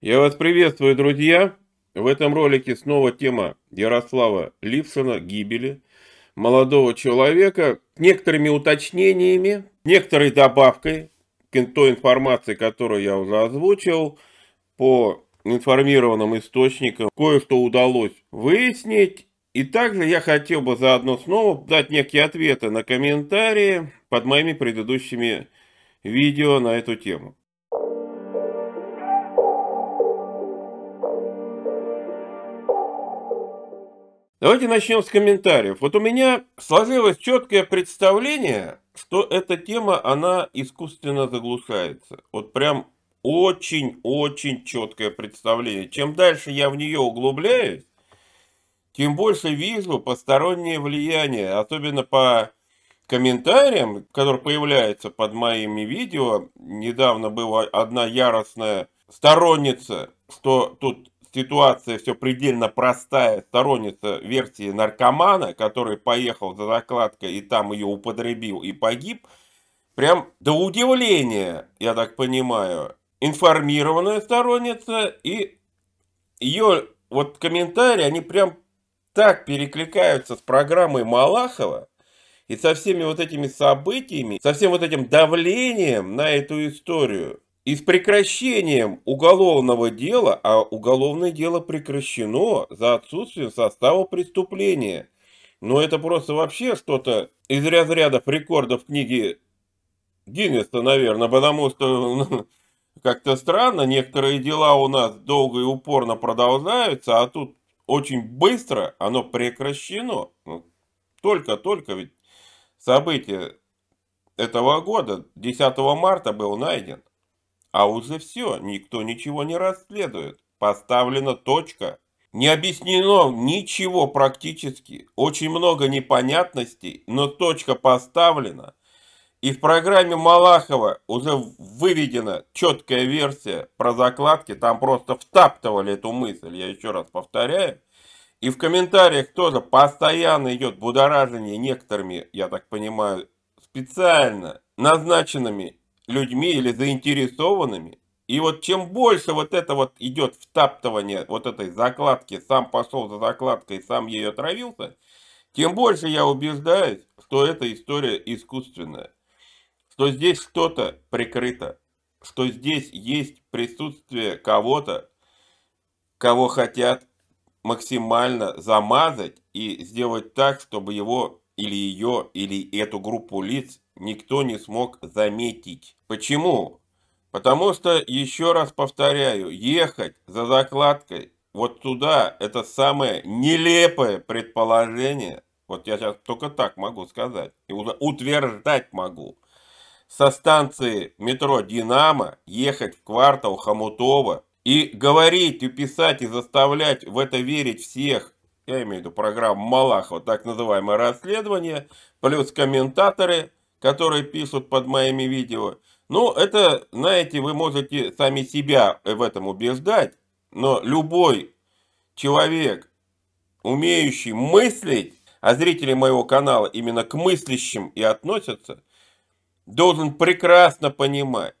Я вас приветствую, друзья! В этом ролике снова тема Ярослава Липсона «Гибели» молодого человека с некоторыми уточнениями, некоторой добавкой к той информации, которую я уже озвучил, по информированным источникам кое-что удалось выяснить. И также я хотел бы заодно снова дать некие ответы на комментарии под моими предыдущими видео на эту тему. Давайте начнем с комментариев. Вот у меня сложилось четкое представление, что эта тема, она искусственно заглушается. Вот прям очень-очень четкое представление. Чем дальше я в нее углубляюсь, тем больше вижу постороннее влияние, особенно по комментариям, которые появляются под моими видео. Недавно была одна яростная сторонница, что тут ситуация все предельно простая, сторонница версии наркомана, который поехал за закладкой и там ее употребил и погиб, прям до удивления, я так понимаю, информированная сторонница и ее вот комментарии, они прям так перекликаются с программой Малахова и со всеми вот этими событиями, со всем вот этим давлением на эту историю – и с прекращением уголовного дела, а уголовное дело прекращено за отсутствием состава преступления. Но это просто вообще что-то из разряда рекордов книги Гиннеса, наверное, потому что ну, как-то странно, некоторые дела у нас долго и упорно продолжаются, а тут очень быстро оно прекращено. Ну, только-только ведь событие этого года, 10 марта был найден. А уже все, никто ничего не расследует. Поставлена точка. Не объяснено ничего практически. Очень много непонятностей, но точка поставлена. И в программе Малахова уже выведена четкая версия про закладки. Там просто втаптывали эту мысль, я еще раз повторяю. И в комментариях тоже постоянно идет будоражение некоторыми, я так понимаю, специально назначенными людьми или заинтересованными. И вот чем больше вот это вот идет втаптывание вот этой закладки, сам пошел за закладкой, сам ее отравился, тем больше я убеждаюсь, что эта история искусственная, что здесь что-то прикрыто, что здесь есть присутствие кого-то, кого хотят максимально замазать и сделать так, чтобы его или ее, или эту группу лиц никто не смог заметить. Почему? Потому что, еще раз повторяю, ехать за закладкой вот туда, это самое нелепое предположение, вот я сейчас только так могу сказать, и утверждать могу, со станции метро «Динамо» ехать в квартал Хомутова и говорить, и писать, и заставлять в это верить всех, я имею в виду программу вот так называемое расследование, плюс комментаторы, которые пишут под моими видео, но ну, это, знаете, вы можете сами себя в этом убеждать, но любой человек, умеющий мыслить, а зрители моего канала именно к мыслящим и относятся, должен прекрасно понимать,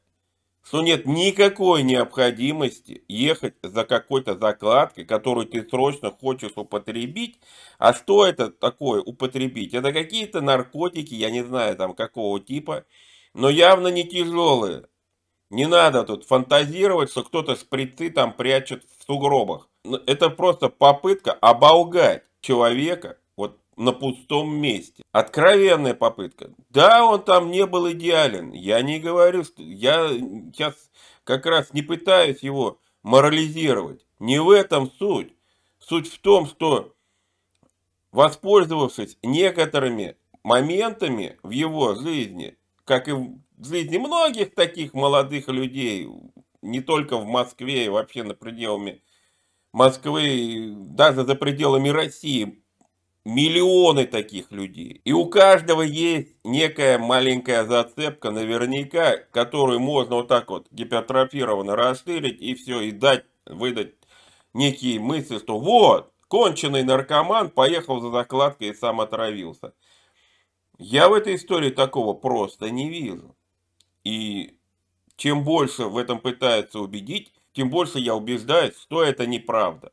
что нет никакой необходимости ехать за какой-то закладкой, которую ты срочно хочешь употребить. А что это такое употребить? Это какие-то наркотики, я не знаю там какого типа, но явно не тяжелые. Не надо тут фантазировать, что кто-то шприцы там прячет в сугробах. Ну, это просто попытка оболгать человека вот на пустом месте. Откровенная попытка. Да, он там не был идеален. Я не говорю, что я сейчас как раз не пытаюсь его морализировать. Не в этом суть. Суть в том, что воспользовавшись некоторыми моментами в его жизни, как и в жизни многих таких молодых людей, не только в Москве и вообще на пределами Москвы, даже за пределами России, миллионы таких людей. И у каждого есть некая маленькая зацепка наверняка, которую можно вот так вот гипертрофированно расширить и все, и дать, выдать некие мысли, что вот, конченый наркоман поехал за закладкой и сам отравился. Я в этой истории такого просто не вижу. И чем больше в этом пытаются убедить, тем больше я убеждаюсь, что это неправда.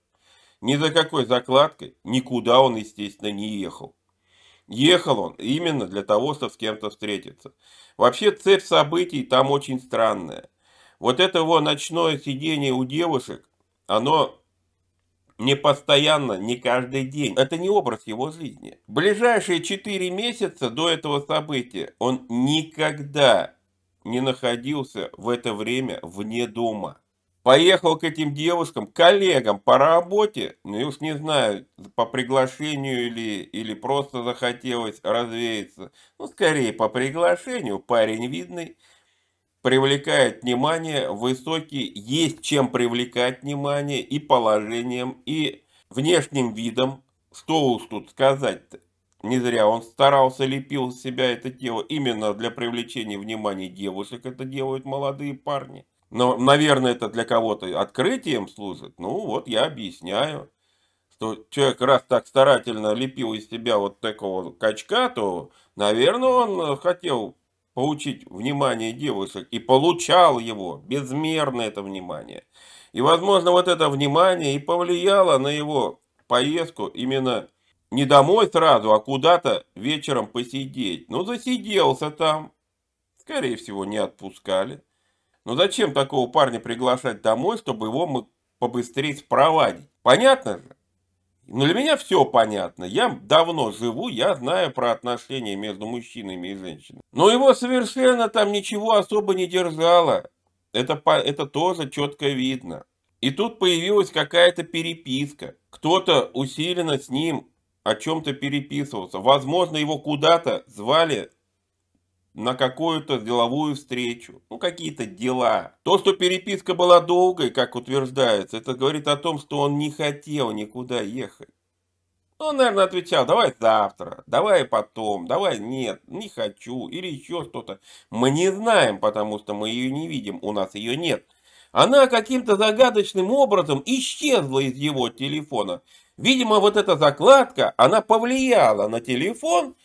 Ни за какой закладкой никуда он, естественно, не ехал. Ехал он именно для того, чтобы с кем-то встретиться. Вообще цепь событий там очень странная. Вот это его ночное сидение у девушек, оно не постоянно, не каждый день. Это не образ его жизни. ближайшие 4 месяца до этого события он никогда не находился в это время вне дома. Поехал к этим девушкам, коллегам по работе, ну я уж не знаю, по приглашению или, или просто захотелось развеяться. Ну, скорее по приглашению, парень видный привлекает внимание высокий, есть чем привлекать внимание и положением, и внешним видом. Что уж тут сказать-то? Не зря он старался, лепил с себя это тело. Именно для привлечения внимания девушек это делают молодые парни. Но, наверное, это для кого-то открытием служит. Ну, вот я объясняю, что человек раз так старательно лепил из себя вот такого качка, то, наверное, он хотел получить внимание девушек и получал его, безмерное это внимание. И, возможно, вот это внимание и повлияло на его поездку именно не домой сразу, а куда-то вечером посидеть. Ну, засиделся там. Скорее всего, не отпускали. Но ну, зачем такого парня приглашать домой, чтобы его мы побыстрее спровадить? Понятно же? Но ну, для меня все понятно. Я давно живу, я знаю про отношения между мужчинами и женщинами. Но его совершенно там ничего особо не держало. Это, это тоже четко видно. И тут появилась какая-то переписка. Кто-то усиленно с ним о чем-то переписывался. Возможно, его куда-то звали на какую-то деловую встречу, ну какие-то дела. То, что переписка была долгой, как утверждается, это говорит о том, что он не хотел никуда ехать. Он, наверное, отвечал, давай завтра, давай потом, давай нет, не хочу, или еще что-то. Мы не знаем, потому что мы ее не видим, у нас ее нет. Она каким-то загадочным образом исчезла из его телефона. Видимо, вот эта закладка, она повлияла на телефон,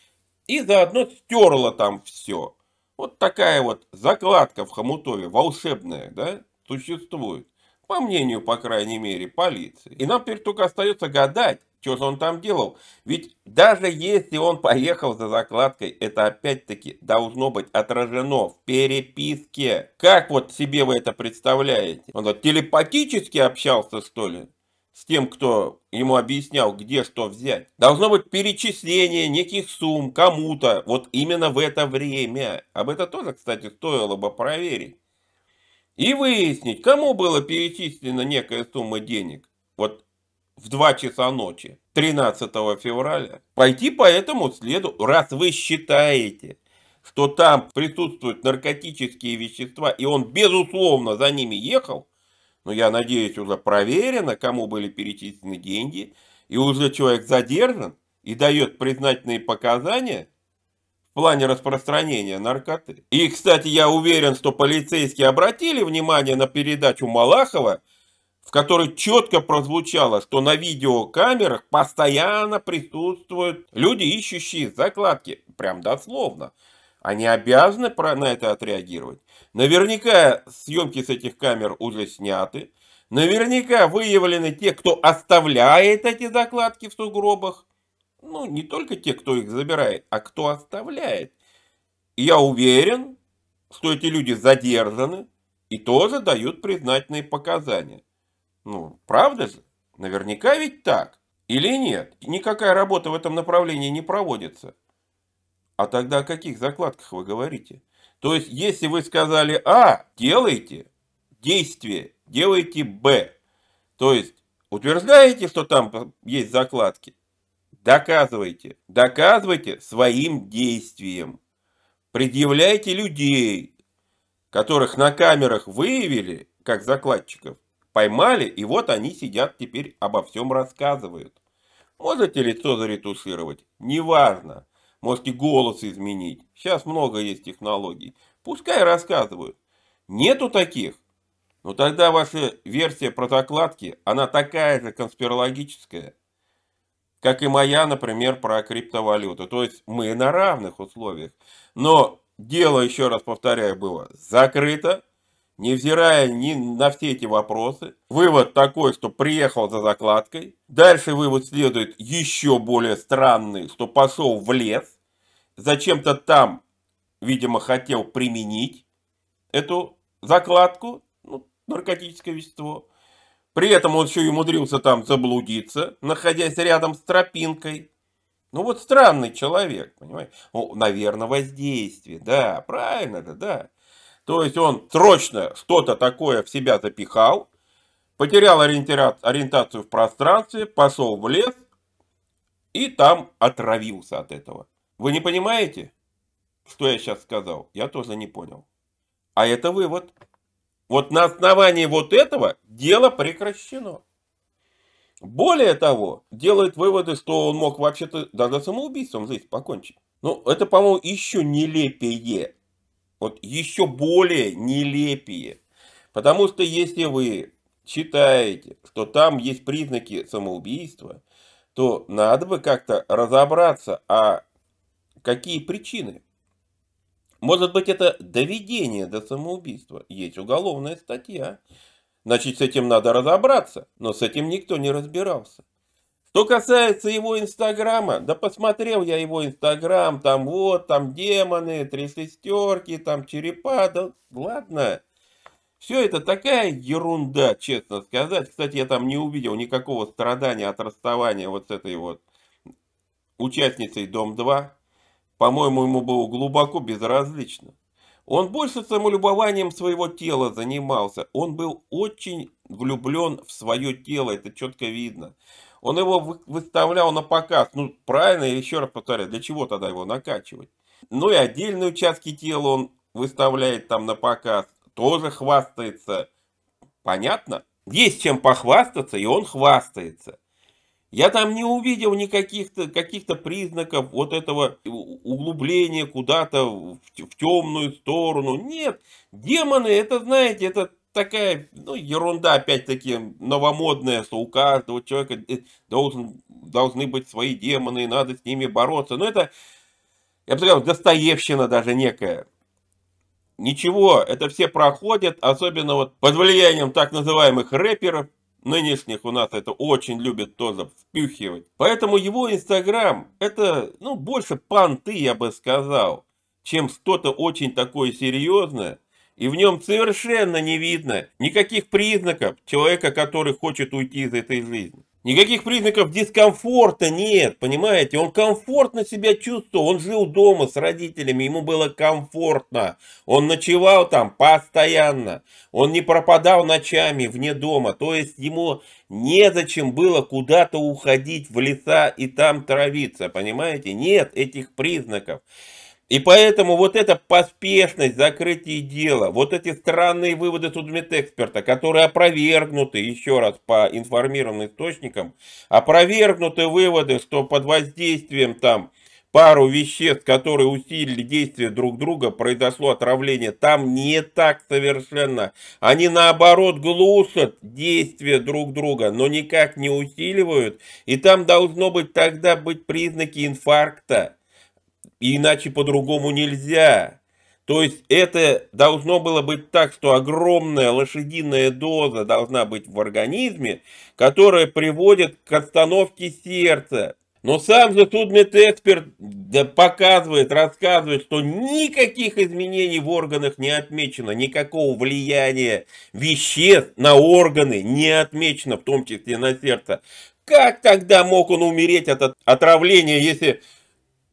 и заодно стерла там все. Вот такая вот закладка в Хомутове волшебная, да, существует. По мнению, по крайней мере, полиции. И нам теперь только остается гадать, что же он там делал. Ведь даже если он поехал за закладкой, это опять-таки должно быть отражено в переписке. Как вот себе вы это представляете? Он вот телепатически общался, что ли? с тем, кто ему объяснял, где что взять. Должно быть перечисление неких сумм кому-то вот именно в это время. Об это тоже, кстати, стоило бы проверить. И выяснить, кому было перечислена некая сумма денег. Вот в 2 часа ночи 13 февраля. Пойти по этому следу, раз вы считаете, что там присутствуют наркотические вещества, и он безусловно за ними ехал, но ну, я надеюсь, уже проверено, кому были перечислены деньги, и уже человек задержан и дает признательные показания в плане распространения наркоты. И, кстати, я уверен, что полицейские обратили внимание на передачу Малахова, в которой четко прозвучало, что на видеокамерах постоянно присутствуют люди, ищущие закладки, прям дословно. Они обязаны на это отреагировать. Наверняка съемки с этих камер уже сняты. Наверняка выявлены те, кто оставляет эти закладки в сугробах. Ну, не только те, кто их забирает, а кто оставляет. И я уверен, что эти люди задержаны и тоже дают признательные показания. Ну, правда же? Наверняка ведь так. Или нет? Никакая работа в этом направлении не проводится. А тогда о каких закладках вы говорите? То есть, если вы сказали А, делайте действие, делайте Б. То есть, утверждаете, что там есть закладки, доказывайте. Доказывайте своим действием. Предъявляйте людей, которых на камерах выявили, как закладчиков, поймали, и вот они сидят теперь обо всем рассказывают. Можете лицо заретушировать? Неважно. Может и голос изменить. Сейчас много есть технологий. Пускай рассказывают. Нету таких. Но ну, тогда ваша версия про закладки, она такая же конспирологическая, как и моя, например, про криптовалюту. То есть мы на равных условиях. Но дело, еще раз повторяю, было закрыто невзирая ни на все эти вопросы. Вывод такой, что приехал за закладкой. Дальше вывод следует еще более странный, что пошел в лес, зачем-то там, видимо, хотел применить эту закладку, ну, наркотическое вещество. При этом он еще и умудрился там заблудиться, находясь рядом с тропинкой. Ну вот странный человек, понимаете? Ну, наверное, воздействие, да, правильно да, да. То есть он срочно что-то такое в себя запихал, потерял ориентацию в пространстве, пошел в лес и там отравился от этого. Вы не понимаете, что я сейчас сказал? Я тоже не понял. А это вывод. Вот на основании вот этого дело прекращено. Более того, делает выводы, что он мог вообще-то даже самоубийством здесь покончить. Ну, это, по-моему, еще нелепее вот еще более нелепие, Потому что если вы считаете, что там есть признаки самоубийства, то надо бы как-то разобраться, а какие причины. Может быть, это доведение до самоубийства. Есть уголовная статья. Значит, с этим надо разобраться, но с этим никто не разбирался. Что касается его инстаграма, да посмотрел я его инстаграм, там вот, там демоны, три шестерки, там черепа, да ладно. Все это такая ерунда, честно сказать. Кстати, я там не увидел никакого страдания от расставания вот с этой вот участницей Дом-2. По-моему, ему было глубоко безразлично. Он больше самолюбованием своего тела занимался. Он был очень влюблен в свое тело, это четко видно. Он его выставлял на показ. Ну, правильно, я еще раз повторяю, для чего тогда его накачивать? Ну и отдельные участки тела он выставляет там на показ. Тоже хвастается. Понятно? Есть чем похвастаться, и он хвастается. Я там не увидел никаких-то каких -то признаков вот этого углубления куда-то в, в темную сторону. Нет, демоны, это, знаете, это такая, ну, ерунда, опять-таки, новомодная, что у каждого человека э, должен, должны быть свои демоны, и надо с ними бороться. Но это, я бы сказал, достоевщина даже некая. Ничего, это все проходят особенно вот под влиянием так называемых рэперов, нынешних у нас это очень любят тоже впюхивать. Поэтому его Инстаграм, это, ну, больше понты, я бы сказал, чем что-то очень такое серьезное и в нем совершенно не видно никаких признаков человека, который хочет уйти из этой жизни. Никаких признаков дискомфорта нет, понимаете? Он комфортно себя чувствовал, он жил дома с родителями, ему было комфортно. Он ночевал там постоянно, он не пропадал ночами вне дома. То есть ему незачем было куда-то уходить в леса и там травиться, понимаете? Нет этих признаков. И поэтому вот эта поспешность закрытия дела, вот эти странные выводы судмедэксперта, которые опровергнуты, еще раз по информированным источникам, опровергнуты выводы, что под воздействием там пару веществ, которые усилили действие друг друга, произошло отравление. Там не так совершенно. Они наоборот глушат действие друг друга, но никак не усиливают. И там должно быть тогда быть признаки инфаркта иначе по-другому нельзя. То есть это должно было быть так, что огромная лошадиная доза должна быть в организме, которая приводит к остановке сердца. Но сам же судмедэксперт показывает, рассказывает, что никаких изменений в органах не отмечено, никакого влияния веществ на органы не отмечено, в том числе на сердце. Как тогда мог он умереть от отравления, если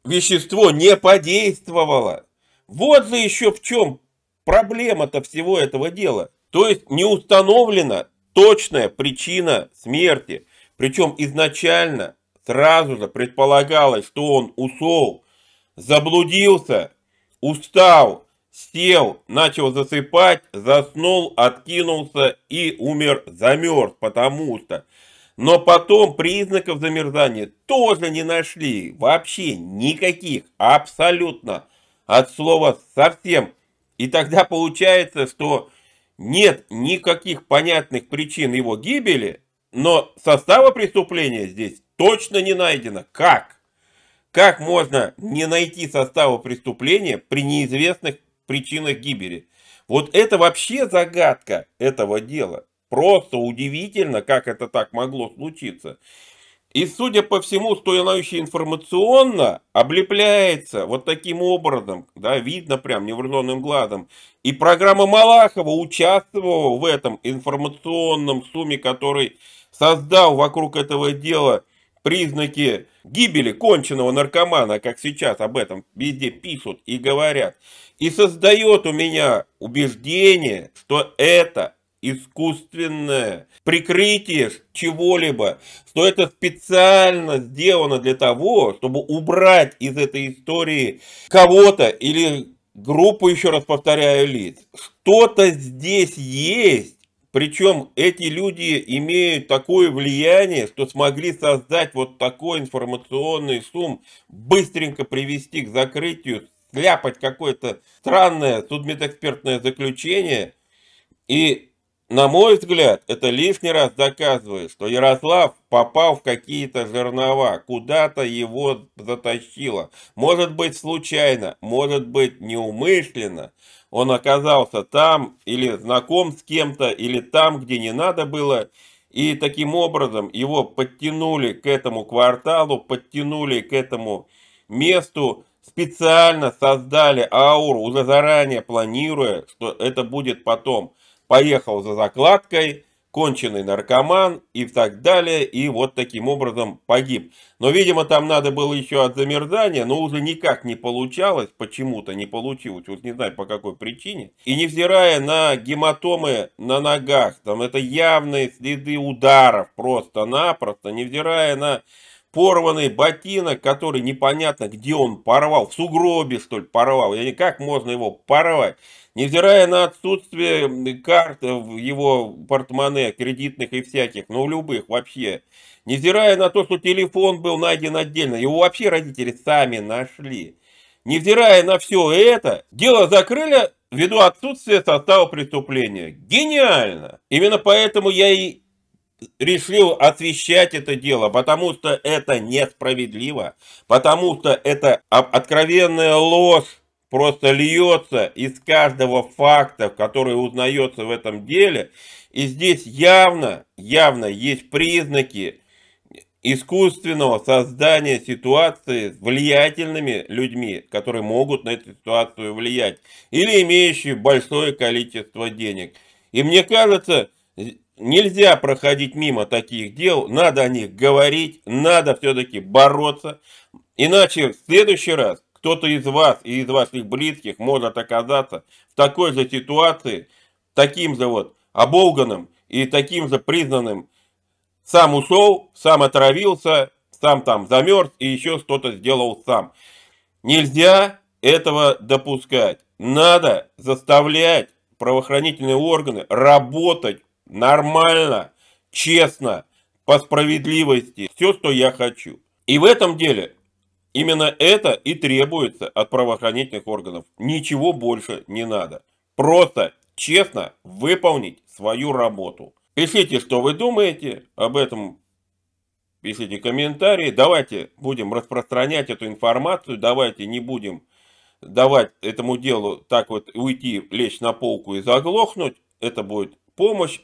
вещество не подействовало. Вот же еще в чем проблема-то всего этого дела. То есть не установлена точная причина смерти. Причем изначально сразу же предполагалось, что он усол, заблудился, устал, сел, начал засыпать, заснул, откинулся и умер, замерз, потому что но потом признаков замерзания тоже не нашли, вообще никаких, абсолютно, от слова совсем. И тогда получается, что нет никаких понятных причин его гибели, но состава преступления здесь точно не найдено. Как? Как можно не найти состава преступления при неизвестных причинах гибели? Вот это вообще загадка этого дела. Просто удивительно, как это так могло случиться. И, судя по всему, стоянающий информационно облепляется вот таким образом, да, видно прям невренонным глазом. И программа Малахова участвовала в этом информационном сумме, который создал вокруг этого дела признаки гибели конченного наркомана, как сейчас об этом везде пишут и говорят. И создает у меня убеждение, что это искусственное прикрытие чего-либо, что это специально сделано для того, чтобы убрать из этой истории кого-то или группу, еще раз повторяю, лиц. Что-то здесь есть, причем эти люди имеют такое влияние, что смогли создать вот такой информационный сум, быстренько привести к закрытию, сляпать какое-то странное судмедэкспертное заключение – и на мой взгляд, это лишний раз доказывает, что Ярослав попал в какие-то жернова, куда-то его затащило. Может быть случайно, может быть неумышленно. Он оказался там или знаком с кем-то, или там, где не надо было. И таким образом его подтянули к этому кварталу, подтянули к этому месту, специально создали ауру, уже заранее планируя, что это будет потом поехал за закладкой, конченый наркоман и так далее, и вот таким образом погиб. Но, видимо, там надо было еще от замерзания, но уже никак не получалось, почему-то не получилось, вот не знаю по какой причине. И невзирая на гематомы на ногах, там это явные следы ударов просто-напросто, невзирая на порванный ботинок, который непонятно где он порвал, в сугробе что ли порвал, Я не как можно его порвать. Невзирая на отсутствие карт в его портмоне, кредитных и всяких, ну любых вообще. Невзирая на то, что телефон был найден отдельно, его вообще родители сами нашли. Невзирая на все это, дело закрыли ввиду отсутствия состава преступления. Гениально! Именно поэтому я и решил освещать это дело, потому что это несправедливо, потому что это откровенная ложь просто льется из каждого факта, который узнается в этом деле. И здесь явно, явно есть признаки искусственного создания ситуации с влиятельными людьми, которые могут на эту ситуацию влиять, или имеющие большое количество денег. И мне кажется, нельзя проходить мимо таких дел, надо о них говорить, надо все-таки бороться, иначе в следующий раз кто-то из вас и из ваших близких может оказаться в такой же ситуации, таким же вот оболганным и таким же признанным. Сам ушел, сам отравился, сам там замерз и еще что-то сделал сам. Нельзя этого допускать. Надо заставлять правоохранительные органы работать нормально, честно, по справедливости. Все, что я хочу. И в этом деле Именно это и требуется от правоохранительных органов. Ничего больше не надо. Просто честно выполнить свою работу. Пишите, что вы думаете об этом, пишите комментарии. Давайте будем распространять эту информацию, давайте не будем давать этому делу так вот уйти, лечь на полку и заглохнуть. Это будет помощь,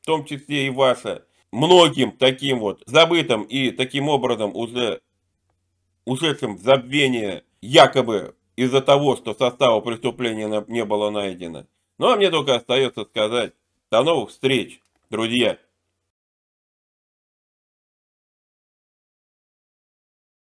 в том числе и ваша. Многим таким вот забытым и таким образом уже ушедшим в забвение якобы из-за того, что состава преступления не было найдено. Ну а мне только остается сказать, до новых встреч, друзья!